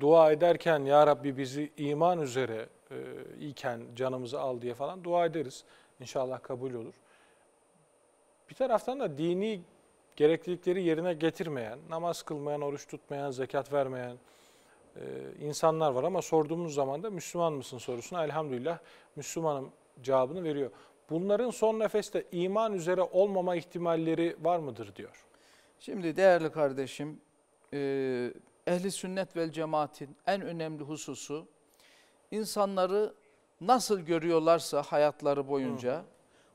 Dua ederken Ya Rabbi bizi iman üzere e, iken canımızı al diye falan dua ederiz. İnşallah kabul olur. Bir taraftan da dini gereklilikleri yerine getirmeyen, namaz kılmayan, oruç tutmayan, zekat vermeyen e, insanlar var. Ama sorduğumuz zaman da Müslüman mısın sorusuna elhamdülillah Müslümanım cevabını veriyor. Bunların son nefeste iman üzere olmama ihtimalleri var mıdır diyor. Şimdi değerli kardeşim, e, ehli sünnet vel cemaatin en önemli hususu insanları nasıl görüyorlarsa hayatları boyunca Hı.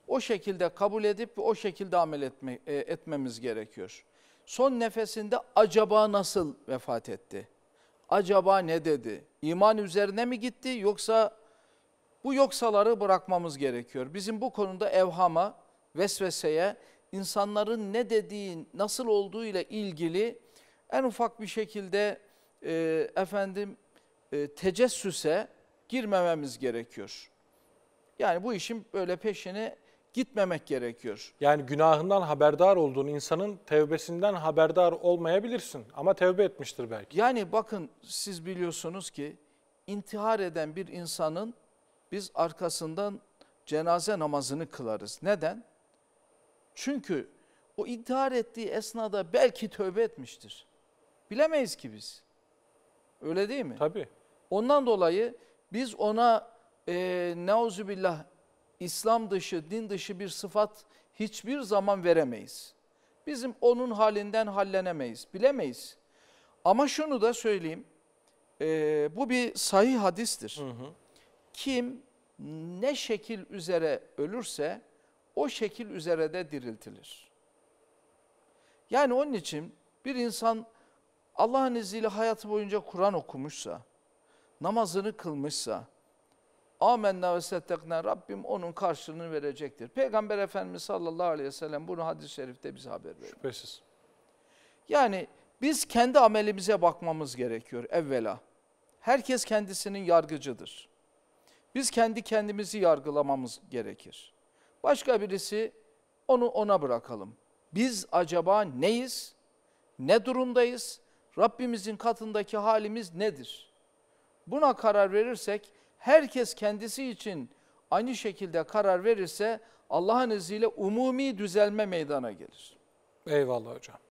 o şekilde kabul edip o şekilde amel etme, e, etmemiz gerekiyor. Son nefesinde acaba nasıl vefat etti? Acaba ne dedi? İman üzerine mi gitti yoksa bu yoksaları bırakmamız gerekiyor. Bizim bu konuda evhama, vesveseye, insanların ne dediği, nasıl olduğu ile ilgili en ufak bir şekilde e, efendim e, tecessüse girmememiz gerekiyor. Yani bu işin böyle peşine gitmemek gerekiyor. Yani günahından haberdar olduğun insanın tevbesinden haberdar olmayabilirsin ama tevbe etmiştir belki. Yani bakın siz biliyorsunuz ki intihar eden bir insanın biz arkasından cenaze namazını kılarız. Neden? Çünkü o intihar ettiği esnada belki tövbe etmiştir. Bilemeyiz ki biz. Öyle değil mi? Tabii. Ondan dolayı biz ona e, neuzübillah İslam dışı, din dışı bir sıfat hiçbir zaman veremeyiz. Bizim onun halinden hallenemeyiz, bilemeyiz. Ama şunu da söyleyeyim, e, bu bir sahih hadistir. Hı hı. Kim ne şekil üzere ölürse o şekil üzere de diriltilir. Yani onun için bir insan Allah'ın izniyle hayatı boyunca Kur'an okumuşsa, namazını kılmışsa, amenna ve settekna Rabbim onun karşılığını verecektir. Peygamber Efendimiz sallallahu aleyhi ve sellem bunu hadis-i şerifte bize haber veriyor. Şüphesiz. Yani biz kendi amelimize bakmamız gerekiyor evvela. Herkes kendisinin yargıcıdır. Biz kendi kendimizi yargılamamız gerekir. Başka birisi onu ona bırakalım. Biz acaba neyiz? Ne durumdayız? Rabbimizin katındaki halimiz nedir? Buna karar verirsek herkes kendisi için aynı şekilde karar verirse Allah'ın izniyle umumi düzelme meydana gelir. Eyvallah hocam.